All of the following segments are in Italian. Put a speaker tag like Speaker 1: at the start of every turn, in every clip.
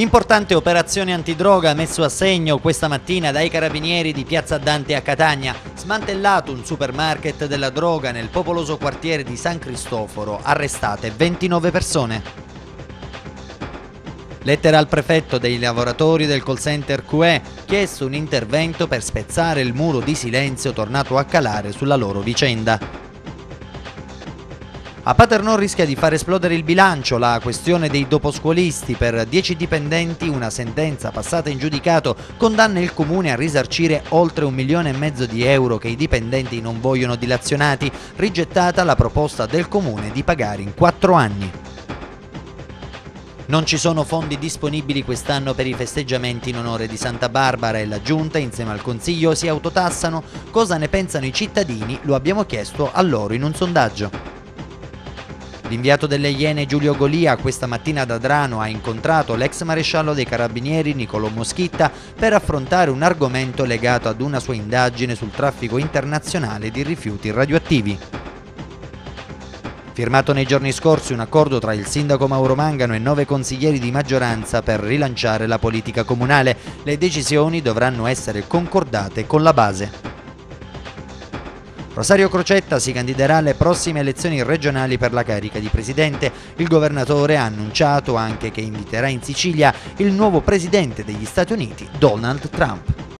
Speaker 1: Importante operazione antidroga messo a segno questa mattina dai carabinieri di Piazza Dante a Catania. Smantellato un supermarket della droga nel popoloso quartiere di San Cristoforo. Arrestate 29 persone. Lettera al prefetto dei lavoratori del call center QE, chiesto un intervento per spezzare il muro di silenzio tornato a calare sulla loro vicenda. A Paternò rischia di far esplodere il bilancio la questione dei doposcuolisti. Per 10 dipendenti una sentenza passata in giudicato condanna il comune a risarcire oltre un milione e mezzo di euro che i dipendenti non vogliono dilazionati, rigettata la proposta del comune di pagare in 4 anni. Non ci sono fondi disponibili quest'anno per i festeggiamenti in onore di Santa Barbara e la Giunta insieme al Consiglio si autotassano. Cosa ne pensano i cittadini? Lo abbiamo chiesto a loro in un sondaggio. L'inviato delle Iene Giulio Golia questa mattina ad Adrano ha incontrato l'ex maresciallo dei carabinieri Niccolò Moschitta per affrontare un argomento legato ad una sua indagine sul traffico internazionale di rifiuti radioattivi. Firmato nei giorni scorsi un accordo tra il sindaco Mauro Mangano e nove consiglieri di maggioranza per rilanciare la politica comunale. Le decisioni dovranno essere concordate con la base. Rosario Crocetta si candiderà alle prossime elezioni regionali per la carica di presidente. Il governatore ha annunciato anche che inviterà in Sicilia il nuovo presidente degli Stati Uniti, Donald Trump.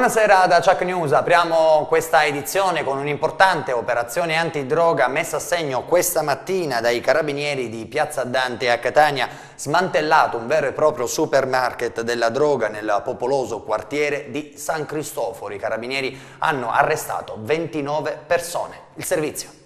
Speaker 1: Buonasera da Chuck News, apriamo questa edizione con un'importante operazione antidroga messa a segno questa mattina dai carabinieri di Piazza Dante a Catania, smantellato un vero e proprio supermarket della droga nel popoloso quartiere di San Cristoforo. I carabinieri hanno arrestato 29 persone. Il servizio.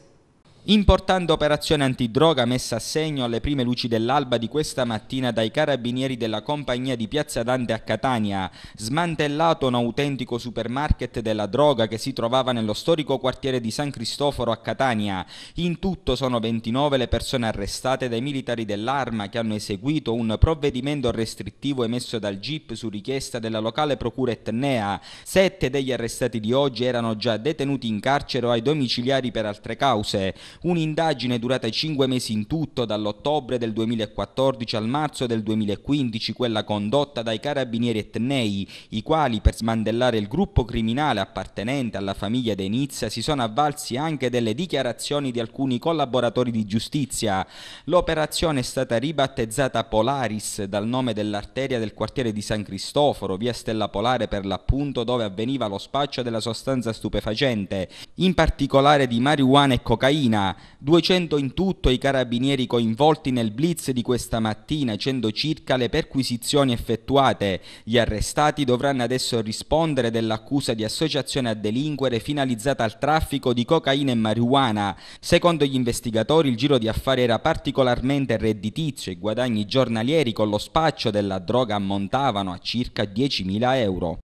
Speaker 2: Importante operazione antidroga messa a segno alle prime luci dell'alba di questa mattina dai carabinieri della compagnia di Piazza Dante a Catania. Smantellato un autentico supermarket della droga che si trovava nello storico quartiere di San Cristoforo a Catania. In tutto sono 29 le persone arrestate dai militari dell'arma che hanno eseguito un provvedimento restrittivo emesso dal GIP su richiesta della locale procura etnea. Sette degli arrestati di oggi erano già detenuti in carcere o ai domiciliari per altre cause. Un'indagine durata 5 mesi in tutto, dall'ottobre del 2014 al marzo del 2015, quella condotta dai carabinieri etnei, i quali per smantellare il gruppo criminale appartenente alla famiglia De Nizza si sono avvalsi anche delle dichiarazioni di alcuni collaboratori di giustizia. L'operazione è stata ribattezzata Polaris dal nome dell'arteria del quartiere di San Cristoforo, via Stella Polare per l'appunto dove avveniva lo spaccio della sostanza stupefacente, in particolare di marijuana e cocaina 200 in tutto i carabinieri coinvolti nel blitz di questa mattina, 100 circa le perquisizioni effettuate. Gli arrestati dovranno adesso rispondere dell'accusa di associazione a delinquere finalizzata al traffico di cocaina e marijuana. Secondo gli investigatori il giro di affari era particolarmente redditizio e i guadagni giornalieri con lo spaccio della droga ammontavano a circa 10.000 euro.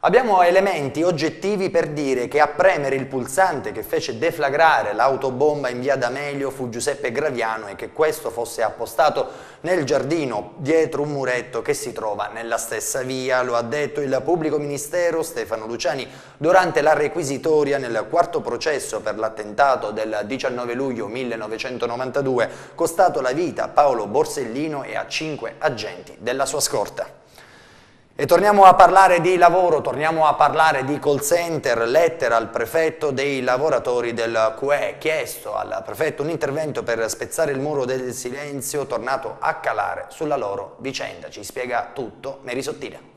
Speaker 1: Abbiamo elementi oggettivi per dire che a premere il pulsante che fece deflagrare l'autobomba in via D'Amelio fu Giuseppe Graviano e che questo fosse appostato nel giardino dietro un muretto che si trova nella stessa via, lo ha detto il pubblico ministero Stefano Luciani durante la requisitoria nel quarto processo per l'attentato del 19 luglio 1992, costato la vita a Paolo Borsellino e a cinque agenti della sua scorta. E torniamo a parlare di lavoro, torniamo a parlare di call center, lettera al prefetto dei lavoratori del QE, chiesto al prefetto un intervento per spezzare il muro del silenzio tornato a calare sulla loro vicenda. Ci spiega tutto Meri Sottile.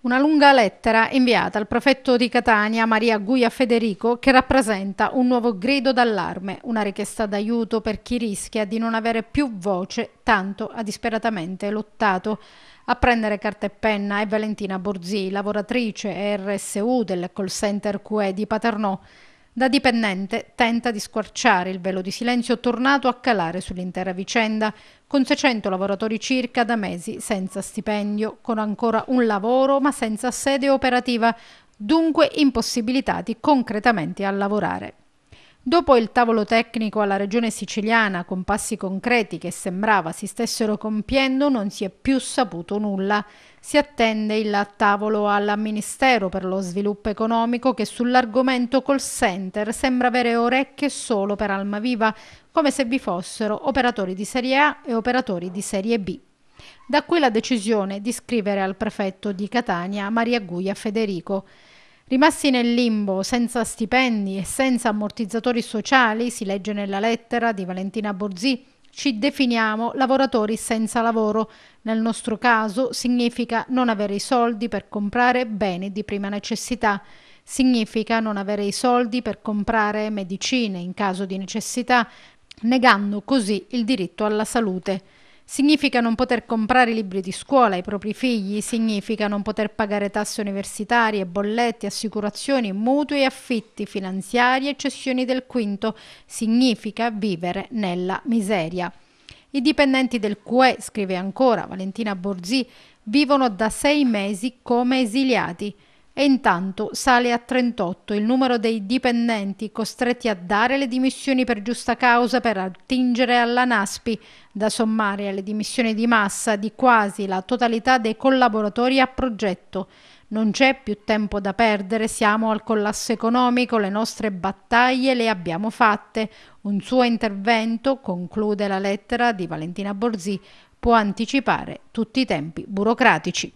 Speaker 3: Una lunga lettera inviata al prefetto di Catania, Maria Guia Federico, che rappresenta un nuovo grido d'allarme, una richiesta d'aiuto per chi rischia di non avere più voce, tanto ha disperatamente lottato. A prendere carta e penna è Valentina Borzì, lavoratrice RSU del call center QE di Paternò. Da dipendente tenta di squarciare il velo di silenzio tornato a calare sull'intera vicenda, con 600 lavoratori circa da mesi senza stipendio, con ancora un lavoro ma senza sede operativa, dunque impossibilitati concretamente a lavorare. Dopo il tavolo tecnico alla regione siciliana con passi concreti che sembrava si stessero compiendo non si è più saputo nulla. Si attende il tavolo al Ministero per lo sviluppo economico che sull'argomento call center sembra avere orecchie solo per Alma Viva, come se vi fossero operatori di serie A e operatori di serie B. Da qui la decisione di scrivere al prefetto di Catania Maria Guglia Federico. Rimasti nel limbo, senza stipendi e senza ammortizzatori sociali, si legge nella lettera di Valentina Borzì, ci definiamo lavoratori senza lavoro. Nel nostro caso significa non avere i soldi per comprare beni di prima necessità. Significa non avere i soldi per comprare medicine in caso di necessità, negando così il diritto alla salute. Significa non poter comprare libri di scuola ai propri figli, significa non poter pagare tasse universitarie, bolletti, assicurazioni, mutui e affitti finanziari e cessioni del quinto, significa vivere nella miseria. I dipendenti del QE, scrive ancora Valentina Borzì, vivono da sei mesi come esiliati e intanto sale a 38 il numero dei dipendenti costretti a dare le dimissioni per giusta causa per attingere alla NASPI, da sommare alle dimissioni di massa di quasi la totalità dei collaboratori a progetto. Non c'è più tempo da perdere, siamo al collasso economico, le nostre battaglie le abbiamo fatte. Un suo intervento, conclude la lettera di Valentina Borzì, può anticipare tutti i tempi burocratici.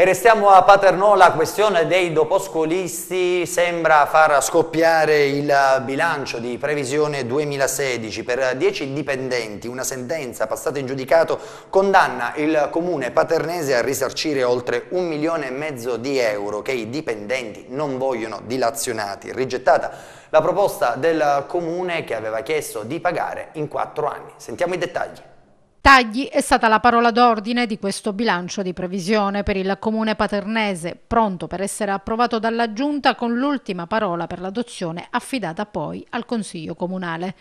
Speaker 1: E restiamo a Paternò, la questione dei doposcolisti sembra far scoppiare il bilancio di previsione 2016. Per 10 dipendenti una sentenza passata in giudicato condanna il comune paternese a risarcire oltre un milione e mezzo di euro che i dipendenti non vogliono dilazionati. Rigettata la proposta del comune che aveva chiesto di pagare in quattro anni. Sentiamo i dettagli.
Speaker 3: Tagli è stata la parola d'ordine di questo bilancio di previsione per il comune paternese, pronto per essere approvato dalla Giunta con l'ultima parola per l'adozione affidata poi al Consiglio comunale.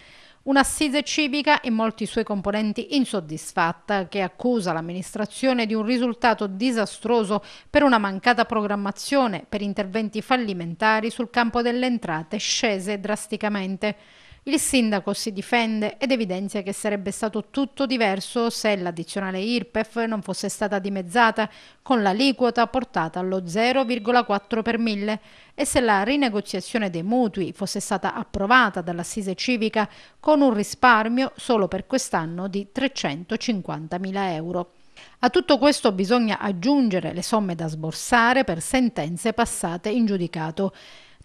Speaker 3: Un'assise civica in molti suoi componenti insoddisfatta che accusa l'amministrazione di un risultato disastroso per una mancata programmazione, per interventi fallimentari sul campo delle entrate scese drasticamente. Il sindaco si difende ed evidenzia che sarebbe stato tutto diverso se l'addizionale IRPEF non fosse stata dimezzata con l'aliquota portata allo 0,4 per mille e se la rinegoziazione dei mutui fosse stata approvata dall'assise civica con un risparmio solo per quest'anno di 350 mila euro. A tutto questo bisogna aggiungere le somme da sborsare per sentenze passate in giudicato.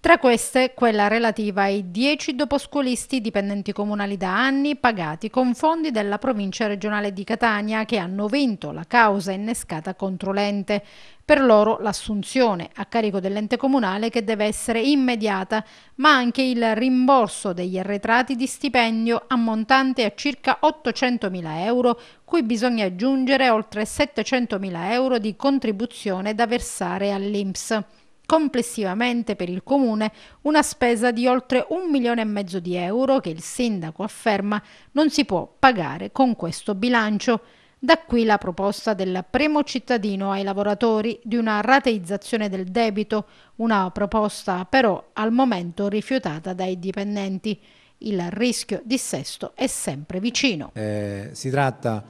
Speaker 3: Tra queste quella relativa ai 10 doposcolisti dipendenti comunali da anni pagati con fondi della provincia regionale di Catania che hanno vinto la causa innescata contro l'ente. Per loro l'assunzione a carico dell'ente comunale che deve essere immediata, ma anche il rimborso degli arretrati di stipendio ammontante a circa 800.000 euro, cui bisogna aggiungere oltre 700.000 euro di contribuzione da versare all'INPS complessivamente per il comune una spesa di oltre un milione e mezzo di euro che il sindaco afferma non si può pagare con questo bilancio. Da qui la proposta del primo cittadino ai lavoratori di una rateizzazione del debito, una proposta però al momento rifiutata dai dipendenti. Il rischio di sesto è sempre vicino.
Speaker 4: Eh, si tratta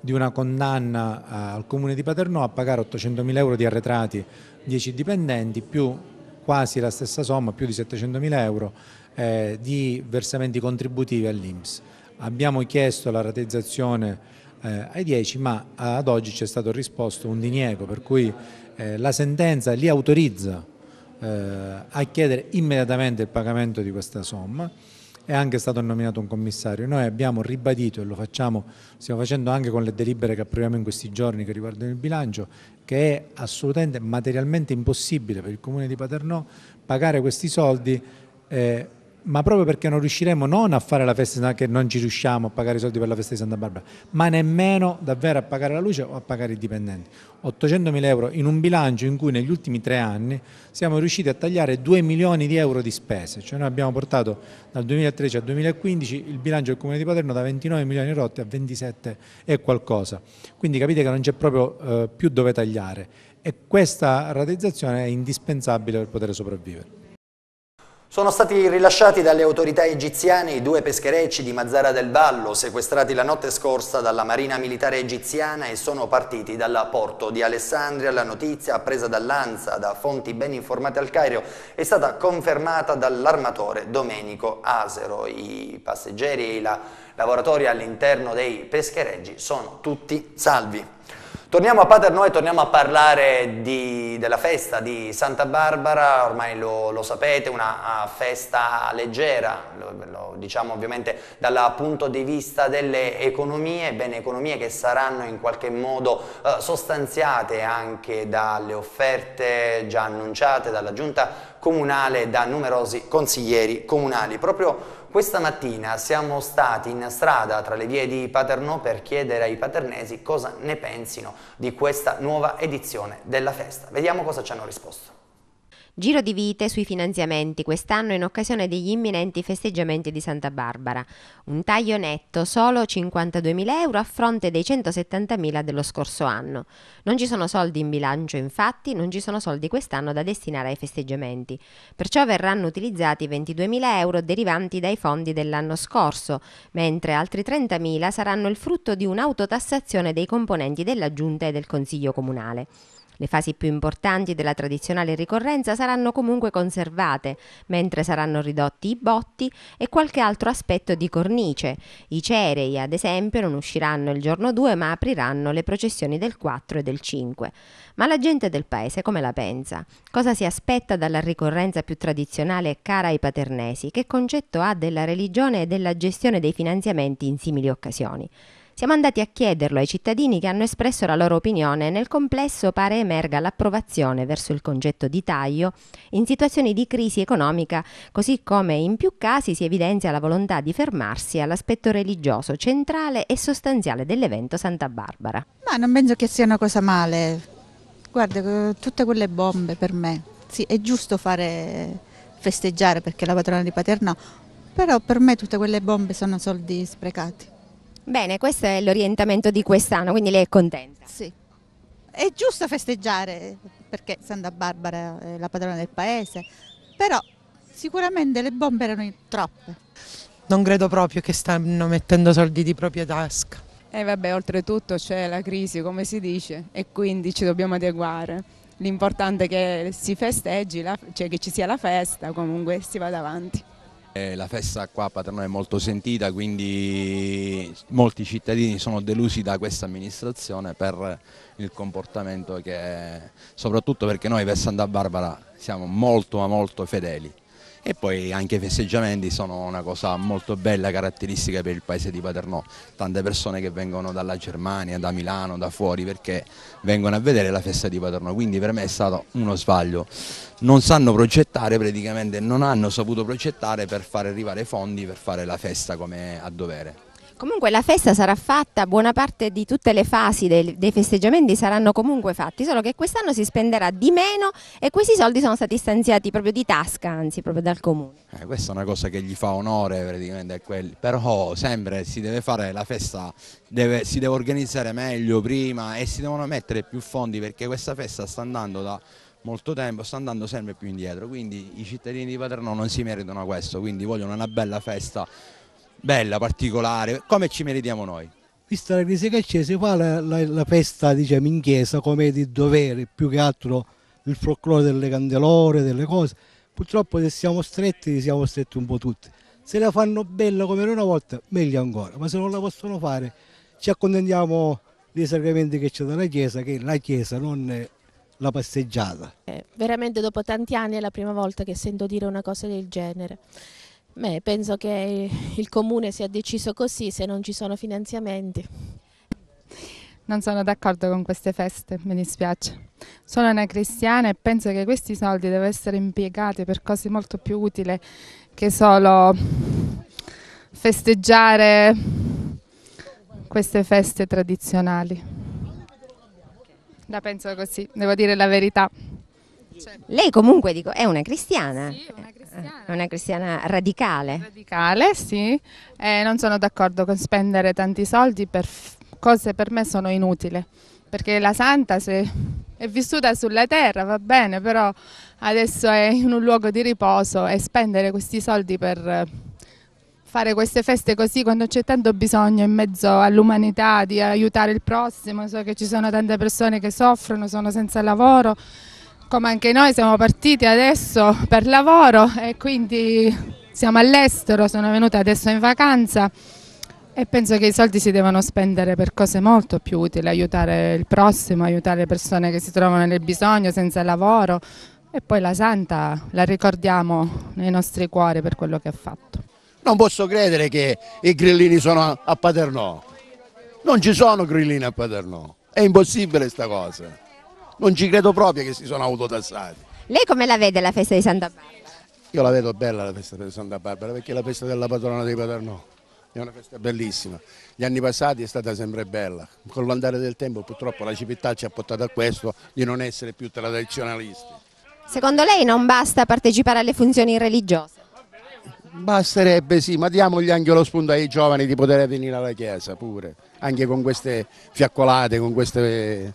Speaker 4: di una condanna eh, al comune di Paternò a pagare 800.000 euro di arretrati 10 dipendenti più quasi la stessa somma, più di 700 mila euro eh, di versamenti contributivi all'Inps. Abbiamo chiesto la ratezzazione eh, ai 10 ma ad oggi ci è stato risposto un diniego per cui eh, la sentenza li autorizza eh, a chiedere immediatamente il pagamento di questa somma è anche stato nominato un commissario. Noi abbiamo ribadito, e lo facciamo, stiamo facendo anche con le delibere che approviamo in questi giorni che riguardano il bilancio, che è assolutamente materialmente impossibile per il Comune di Paternò pagare questi soldi eh, ma proprio perché non riusciremo non a fare la festa che non ci riusciamo a pagare i soldi per la festa di Santa Barbara, ma nemmeno davvero a pagare la luce o a pagare i dipendenti. 800.000 euro in un bilancio in cui negli ultimi tre anni siamo riusciti a tagliare 2 milioni di euro di spese, cioè noi abbiamo portato dal 2013 al 2015 il bilancio del Comune di Paterno da 29 milioni rotti a 27 e qualcosa, quindi capite che non c'è proprio eh, più dove tagliare e questa rateizzazione è indispensabile per poter sopravvivere.
Speaker 1: Sono stati rilasciati dalle autorità egiziane i due pescherecci di Mazzara del Vallo, sequestrati la notte scorsa dalla Marina Militare Egiziana e sono partiti dal porto di Alessandria. La notizia, appresa dall'Anza da fonti ben informate al Cairo, è stata confermata dall'armatore Domenico Asero. I passeggeri e i lavoratori all'interno dei pescherecci sono tutti salvi. Torniamo a Paterno e torniamo a parlare di, della festa di Santa Barbara, ormai lo, lo sapete, una festa leggera, lo, lo, diciamo ovviamente dal punto di vista delle economie, bene economie che saranno in qualche modo eh, sostanziate anche dalle offerte già annunciate dalla giunta comunale e da numerosi consiglieri comunali. Proprio questa mattina siamo stati in strada tra le vie di Paternò per chiedere ai paternesi cosa ne pensino di questa nuova edizione della festa. Vediamo cosa ci hanno risposto.
Speaker 5: Giro di vite sui finanziamenti quest'anno in occasione degli imminenti festeggiamenti di Santa Barbara. Un taglio netto solo 52.000 euro a fronte dei 170.000 dello scorso anno. Non ci sono soldi in bilancio infatti, non ci sono soldi quest'anno da destinare ai festeggiamenti. Perciò verranno utilizzati 22.000 euro derivanti dai fondi dell'anno scorso, mentre altri 30.000 saranno il frutto di un'autotassazione dei componenti della Giunta e del Consiglio Comunale. Le fasi più importanti della tradizionale ricorrenza saranno comunque conservate, mentre saranno ridotti i botti e qualche altro aspetto di cornice. I cerei, ad esempio, non usciranno il giorno 2 ma apriranno le processioni del 4 e del 5. Ma la gente del paese come la pensa? Cosa si aspetta dalla ricorrenza più tradizionale e cara ai paternesi? Che concetto ha della religione e della gestione dei finanziamenti in simili occasioni? Siamo andati a chiederlo ai cittadini che hanno espresso la loro opinione e nel complesso pare emerga l'approvazione verso il concetto di taglio in situazioni di crisi economica, così come in più casi si evidenzia la volontà di fermarsi all'aspetto religioso centrale e sostanziale dell'evento Santa Barbara.
Speaker 3: Ma non penso che sia una cosa male. Guarda, eh, tutte quelle bombe per me. Sì, è giusto fare
Speaker 5: festeggiare perché la patrona di Paternò,
Speaker 3: però per me tutte quelle bombe sono soldi sprecati.
Speaker 5: Bene, questo è l'orientamento di quest'anno, quindi lei è contenta? Sì.
Speaker 3: È giusto festeggiare, perché Santa Barbara è la padrona del paese,
Speaker 6: però sicuramente le bombe erano troppe.
Speaker 3: Non credo proprio che stanno mettendo soldi di propria tasca.
Speaker 6: E eh vabbè, oltretutto c'è la crisi, come si dice, e quindi ci dobbiamo adeguare. L'importante è che si festeggi, cioè che ci sia la festa, comunque si vada avanti.
Speaker 7: Eh, la festa qua a Paternò è molto sentita, quindi molti cittadini sono delusi da questa amministrazione per il comportamento che, soprattutto perché noi per Santa Barbara siamo molto ma molto fedeli e poi anche i festeggiamenti sono una cosa molto bella, caratteristica per il paese di Paternò. Tante persone che vengono dalla Germania, da Milano, da fuori perché vengono a vedere la festa di Paternò, quindi per me è stato uno sbaglio. Non sanno progettare praticamente, non hanno saputo progettare per far arrivare fondi per fare la festa come a dovere.
Speaker 5: Comunque la festa sarà fatta, buona parte di tutte le fasi dei, dei festeggiamenti saranno comunque fatti, solo che quest'anno si spenderà di meno e questi soldi sono stati stanziati proprio di tasca, anzi proprio dal comune.
Speaker 7: Eh, questa è una cosa che gli fa onore praticamente però sempre si deve fare la festa, deve, si deve organizzare meglio prima e si devono mettere più fondi perché questa festa sta andando da molto tempo, sta andando sempre più indietro, quindi i cittadini di Paternò non si meritano questo, quindi vogliono una bella festa bella, particolare, come ci meritiamo noi.
Speaker 8: Vista la crisi che c'è, si fa la, la, la festa diciamo, in chiesa come di dovere, più che altro il folklore delle candelore, delle cose. Purtroppo se siamo stretti, siamo stretti un po' tutti. Se la fanno bella come era una volta, meglio ancora, ma se non la possono fare ci accontentiamo dei sacramenti che c'è dalla Chiesa, che la Chiesa non è la passeggiata. Eh,
Speaker 3: veramente dopo tanti anni è la prima volta che sento dire una cosa del genere. Beh, penso che il comune sia deciso così se non ci sono finanziamenti.
Speaker 6: Non sono d'accordo con queste feste, mi dispiace. Sono una cristiana e penso che questi soldi devono essere impiegati per cose molto più utili che solo festeggiare queste feste tradizionali.
Speaker 5: La penso così, devo dire la verità. Lei comunque dico, è una cristiana. Sì, una cristiana cristiana. Eh, Una cristiana radicale. Radicale, sì. Eh, non sono
Speaker 6: d'accordo con spendere tanti soldi per cose per me sono inutili. Perché la santa se è vissuta sulla terra, va bene, però adesso è in un luogo di riposo e spendere questi soldi per eh, fare queste feste così quando c'è tanto bisogno in mezzo all'umanità di aiutare il prossimo, so che ci sono tante persone che soffrono, sono senza lavoro. Come anche noi siamo partiti adesso per lavoro e quindi siamo all'estero, sono venuta adesso in vacanza e penso che i soldi si devono spendere per cose molto più utili, aiutare il prossimo, aiutare le persone che si trovano nel bisogno, senza lavoro e poi la Santa la ricordiamo nei nostri cuori per quello che ha fatto.
Speaker 7: Non posso credere che i grillini sono a Paternò, non ci sono grillini a Paternò, è impossibile sta cosa non ci credo proprio che si sono autotassati.
Speaker 5: Lei come la vede la festa di Santa Barbara?
Speaker 7: Io la vedo bella la festa di Santa Barbara perché è la festa della patrona di Paternò. È una festa bellissima. Gli anni passati è stata sempre bella. Con l'andare del tempo purtroppo la civiltà ci ha portato a questo di non essere più tradizionalisti.
Speaker 5: Secondo lei non basta partecipare alle funzioni religiose?
Speaker 7: Basterebbe sì, ma diamogli anche lo spunto ai giovani di poter venire alla chiesa pure, anche con queste fiaccolate, con queste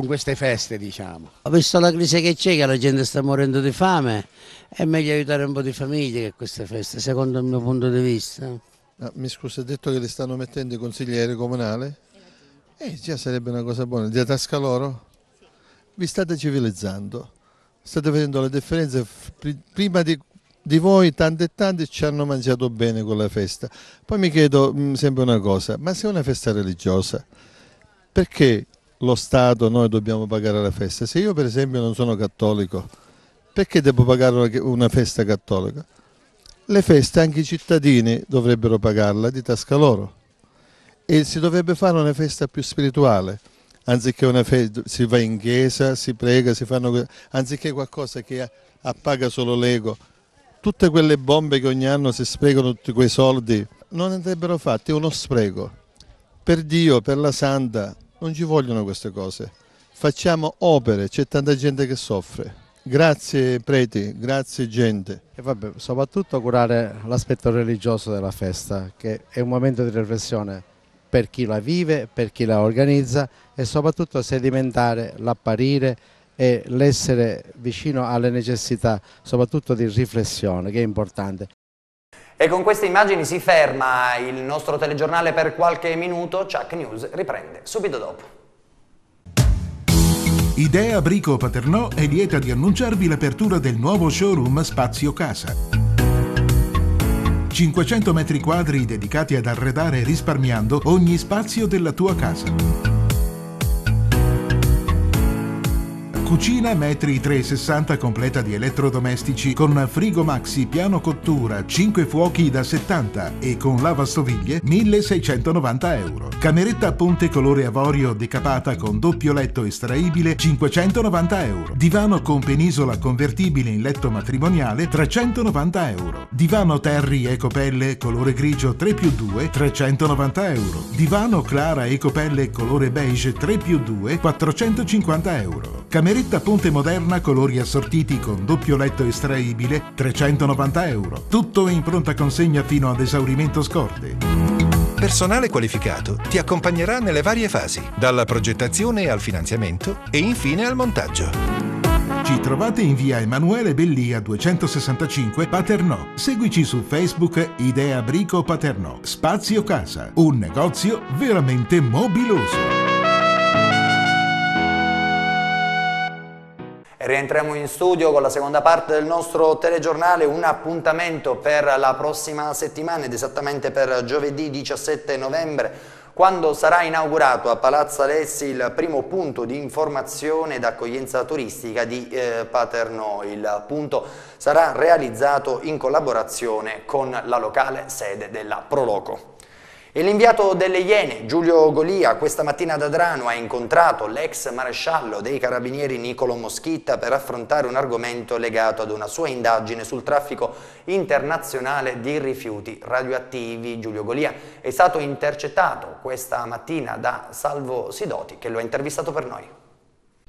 Speaker 7: con queste feste diciamo.
Speaker 9: Visto la crisi che c'è, che la gente sta morendo di fame,
Speaker 10: è meglio aiutare un po' di famiglie che queste feste, secondo il mio punto di vista. Ah, mi scusa, ha detto che le stanno mettendo i consiglieri comunali? Eh, già sarebbe una cosa buona, di tasca loro? Vi state civilizzando, state vedendo le differenze, prima di di voi tanti e tanti ci hanno mangiato bene con la festa. Poi mi chiedo mh, mm, sempre una cosa, ma se è una festa religiosa, perché lo Stato noi dobbiamo pagare la festa. Se io per esempio non sono cattolico, perché devo pagare una festa cattolica? Le feste anche i cittadini dovrebbero pagarla di tasca loro e si dovrebbe fare una festa più spirituale anziché una festa, si va in chiesa, si prega, si fanno anziché qualcosa che appaga solo l'ego. Tutte quelle bombe che ogni anno si sprecano tutti quei soldi non andrebbero fatti, è uno spreco. Per Dio, per la Santa, non ci vogliono queste cose. Facciamo opere, c'è tanta gente che soffre. Grazie preti, grazie gente. E vabbè, soprattutto curare l'aspetto religioso della festa, che è un momento di riflessione per chi la vive, per chi la organizza e soprattutto
Speaker 9: sedimentare l'apparire e l'essere vicino alle necessità, soprattutto di riflessione, che è importante.
Speaker 1: E con queste immagini si ferma il nostro telegiornale per qualche minuto, Chuck News riprende subito dopo.
Speaker 8: Idea Brico Paternò è lieta di annunciarvi l'apertura del nuovo showroom Spazio Casa. 500 metri quadri dedicati ad arredare risparmiando ogni spazio della tua casa Cucina metri 360 completa di elettrodomestici con frigo maxi piano cottura 5 fuochi da 70 e con lavastoviglie 1690 euro. Cameretta ponte colore avorio decapata con doppio letto estraibile 590 euro. Divano con penisola convertibile in letto matrimoniale 390 euro. Divano Terry Ecopelle colore grigio 3 più 2 390 euro. Divano Clara Ecopelle colore beige 3 più 2 450 euro. Cameretta Cameretta Ponte Moderna, colori assortiti con doppio letto estraibile, 390 euro. Tutto in pronta consegna fino ad esaurimento scorte. Personale qualificato ti accompagnerà nelle varie fasi, dalla progettazione al finanziamento e infine al montaggio. Ci trovate in via Emanuele Bellia 265 Paternò. Seguici su Facebook Idea Brico Paternò. Spazio Casa, un negozio veramente mobiloso.
Speaker 1: Rientriamo in studio con la seconda parte del nostro telegiornale, un appuntamento per la prossima settimana ed esattamente per giovedì 17 novembre quando sarà inaugurato a Palazzo Alessi il primo punto di informazione ed accoglienza turistica di eh, Paternò. Il punto sarà realizzato in collaborazione con la locale sede della Proloco. E l'inviato delle Iene, Giulio Golia, questa mattina ad Adrano ha incontrato l'ex maresciallo dei carabinieri Nicolo Moschitta per affrontare un argomento legato ad una sua indagine sul traffico internazionale di rifiuti radioattivi. Giulio Golia è stato intercettato questa mattina da Salvo Sidoti che lo ha intervistato per noi.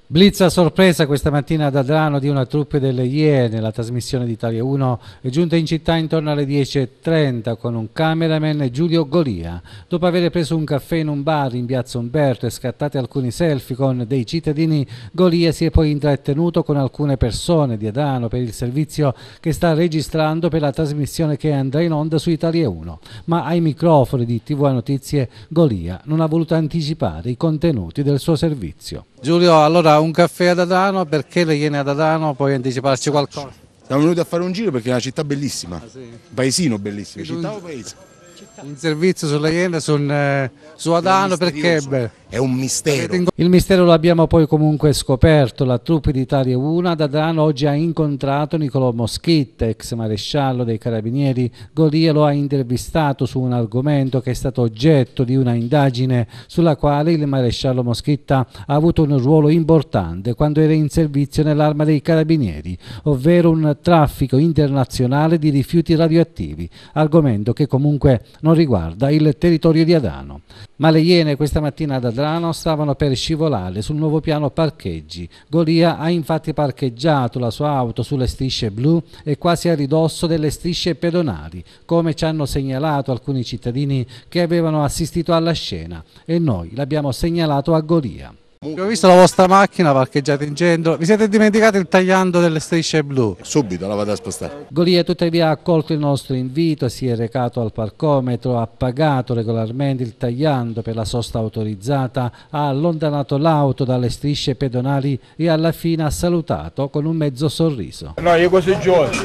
Speaker 9: Blitz a sorpresa questa mattina ad Adrano di una troupe delle IE nella trasmissione di Italia 1 è giunta in città intorno alle 10.30 con un cameraman Giulio Golia. Dopo aver preso un caffè in un bar in piazza Umberto e scattati alcuni selfie con dei cittadini, Golia si è poi intrattenuto con alcune persone di Adrano per il servizio che sta registrando per la trasmissione che andrà in onda su Italia 1. Ma ai microfoni di TV Notizie Golia non ha voluto anticipare i contenuti del suo servizio. Giulio, allora un caffè ad Adano, perché le viene ad Adano? Puoi anticiparci qualcosa? Siamo venuti a fare un giro perché è una città bellissima, ah, sì. paesino bellissimo, città
Speaker 4: o paese? Un
Speaker 9: servizio sulle Iene, su, eh, su Adano, perché è bello? è un mistero. Il mistero l'abbiamo poi comunque scoperto, la troupe d'Italia 1 ad Adrano oggi ha incontrato Niccolò Moschitta, ex maresciallo dei carabinieri, Golia lo ha intervistato su un argomento che è stato oggetto di una indagine sulla quale il maresciallo Moschitta ha avuto un ruolo importante quando era in servizio nell'arma dei carabinieri, ovvero un traffico internazionale di rifiuti radioattivi, argomento che comunque non riguarda il territorio di Adano. Ma le Iene questa mattina ad Adrano Valdrano stavano per scivolare sul nuovo piano parcheggi. Golia ha infatti parcheggiato la sua auto sulle strisce blu e quasi a ridosso delle strisce pedonali, come ci hanno segnalato alcuni cittadini che avevano assistito alla scena e noi l'abbiamo segnalato a Golia. Abbiamo visto la vostra macchina parcheggiata in centro, vi siete dimenticati il tagliando delle strisce blu? Subito la vado a spostare. Golia tuttavia ha accolto il nostro invito, si è recato al parcometro, ha pagato regolarmente il tagliando per la sosta autorizzata, ha allontanato l'auto dalle strisce pedonali e alla fine ha salutato con un mezzo sorriso.
Speaker 8: No, io così giusto,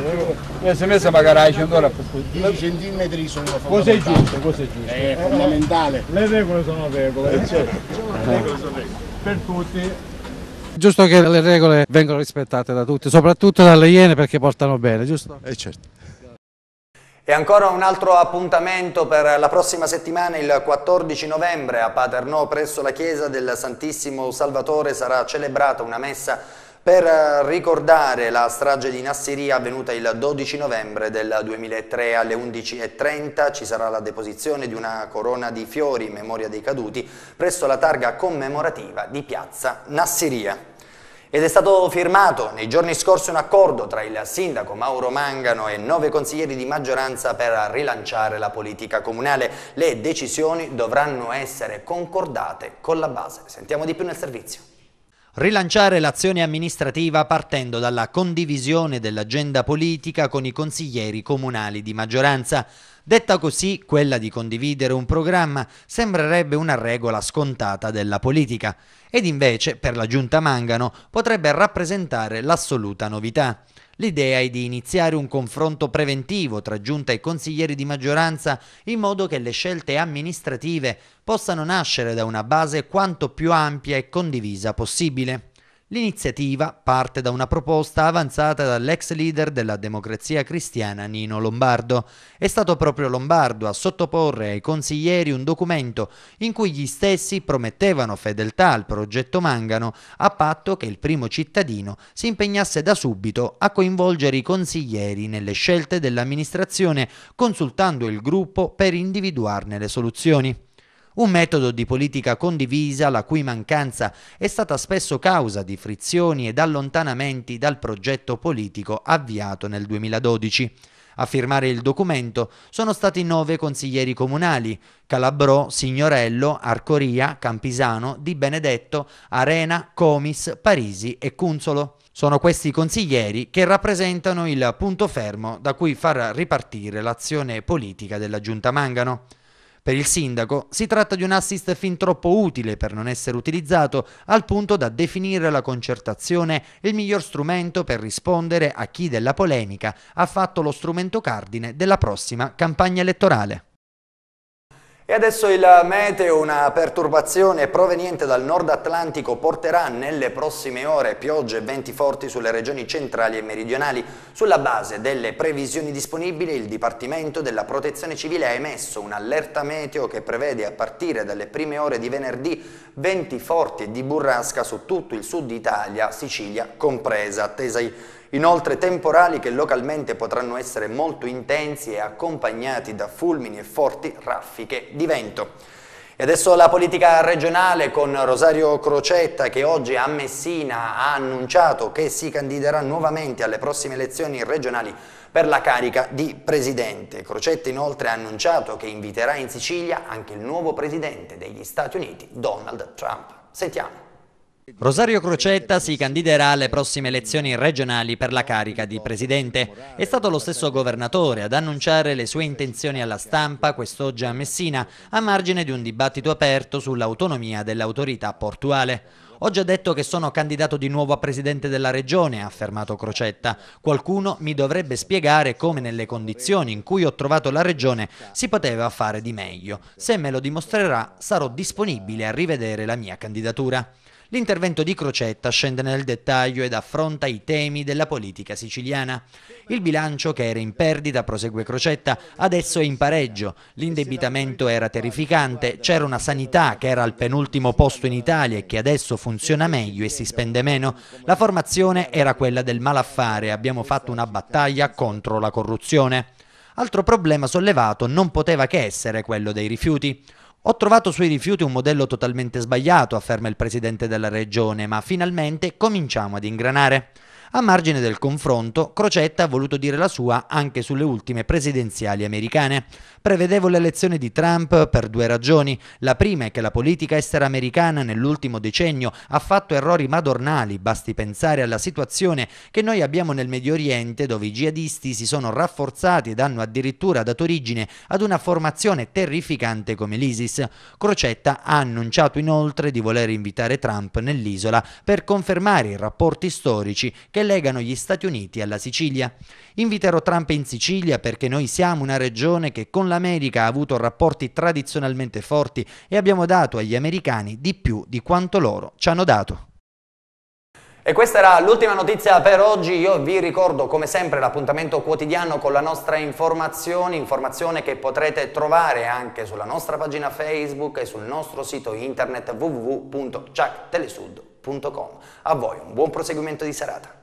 Speaker 8: io se messa magari 100 euro. 10 centimetri sono è giusto, è giusto? Eh, è fondamentale. Le regole sono regole. Eh, certo. Le regole sono regole per tutti
Speaker 9: giusto che le regole vengano rispettate da tutti, soprattutto dalle iene perché portano bene, giusto? Eh certo.
Speaker 1: E ancora un altro appuntamento per la prossima settimana, il 14 novembre a Paternò presso la chiesa del Santissimo Salvatore sarà celebrata una messa per ricordare la strage di Nasseria avvenuta il 12 novembre del 2003 alle 11.30 ci sarà la deposizione di una corona di fiori in memoria dei caduti presso la targa commemorativa di piazza Nasseria. Ed è stato firmato nei giorni scorsi un accordo tra il sindaco Mauro Mangano e nove consiglieri di maggioranza per rilanciare la politica comunale. Le decisioni dovranno essere concordate con la base. Sentiamo di più nel servizio. Rilanciare l'azione amministrativa partendo dalla condivisione dell'agenda politica con i consiglieri comunali di maggioranza. Detta così, quella di condividere un programma sembrerebbe una regola scontata della politica ed invece per la giunta Mangano potrebbe rappresentare l'assoluta novità. L'idea è di iniziare un confronto preventivo tra giunta e consiglieri di maggioranza in modo che le scelte amministrative possano nascere da una base quanto più ampia e condivisa possibile. L'iniziativa parte da una proposta avanzata dall'ex leader della democrazia cristiana Nino Lombardo. È stato proprio Lombardo a sottoporre ai consiglieri un documento in cui gli stessi promettevano fedeltà al progetto Mangano a patto che il primo cittadino si impegnasse da subito a coinvolgere i consiglieri nelle scelte dell'amministrazione consultando il gruppo per individuarne le soluzioni. Un metodo di politica condivisa la cui mancanza è stata spesso causa di frizioni ed allontanamenti dal progetto politico avviato nel 2012. A firmare il documento sono stati nove consiglieri comunali, Calabrò, Signorello, Arcoria, Campisano, Di Benedetto, Arena, Comis, Parisi e Cunzolo. Sono questi consiglieri che rappresentano il punto fermo da cui far ripartire l'azione politica della Giunta Mangano. Per il sindaco si tratta di un assist fin troppo utile per non essere utilizzato al punto da definire la concertazione il miglior strumento per rispondere a chi della polemica ha fatto lo strumento cardine della prossima campagna elettorale. E adesso il meteo, una perturbazione proveniente dal nord Atlantico, porterà nelle prossime ore piogge e venti forti sulle regioni centrali e meridionali. Sulla base delle previsioni disponibili, il Dipartimento della Protezione Civile ha emesso un'allerta meteo che prevede a partire dalle prime ore di venerdì venti forti di burrasca su tutto il sud Italia, Sicilia compresa, attesa i inoltre temporali che localmente potranno essere molto intensi e accompagnati da fulmini e forti raffiche di vento. E adesso la politica regionale con Rosario Crocetta che oggi a Messina ha annunciato che si candiderà nuovamente alle prossime elezioni regionali per la carica di presidente. Crocetta inoltre ha annunciato che inviterà in Sicilia anche il nuovo presidente degli Stati Uniti, Donald Trump. Sentiamo. Rosario Crocetta si candiderà alle prossime elezioni regionali per la carica di presidente. È stato lo stesso governatore ad annunciare le sue intenzioni alla stampa quest'oggi a Messina a margine di un dibattito aperto sull'autonomia dell'autorità portuale. Ho già detto che sono candidato di nuovo a presidente della regione, ha affermato Crocetta. Qualcuno mi dovrebbe spiegare come nelle condizioni in cui ho trovato la regione si poteva fare di meglio. Se me lo dimostrerà sarò disponibile a rivedere la mia candidatura. L'intervento di Crocetta scende nel dettaglio ed affronta i temi della politica siciliana. Il bilancio, che era in perdita, prosegue Crocetta, adesso è in pareggio. L'indebitamento era terrificante, c'era una sanità che era al penultimo posto in Italia e che adesso funziona meglio e si spende meno. La formazione era quella del malaffare, abbiamo fatto una battaglia contro la corruzione. Altro problema sollevato non poteva che essere quello dei rifiuti. Ho trovato sui rifiuti un modello totalmente sbagliato, afferma il presidente della regione, ma finalmente cominciamo ad ingranare. A margine del confronto, Crocetta ha voluto dire la sua anche sulle ultime presidenziali americane. Prevedevo l'elezione di Trump per due ragioni. La prima è che la politica estera americana nell'ultimo decennio ha fatto errori madornali, basti pensare alla situazione che noi abbiamo nel Medio Oriente dove i jihadisti si sono rafforzati ed hanno addirittura dato origine ad una formazione terrificante come l'ISIS. Crocetta ha annunciato inoltre di voler invitare Trump nell'isola per confermare i rapporti storici che che legano gli Stati Uniti alla Sicilia. Inviterò Trump in Sicilia perché noi siamo una regione che con l'America ha avuto rapporti tradizionalmente forti e abbiamo dato agli americani di più di quanto loro ci hanno dato. E questa era l'ultima notizia per oggi, io vi ricordo come sempre l'appuntamento quotidiano con la nostra informazione, informazione che potrete trovare anche sulla nostra pagina Facebook e sul nostro sito internet www.ciactelesud.com. A voi un buon proseguimento di serata.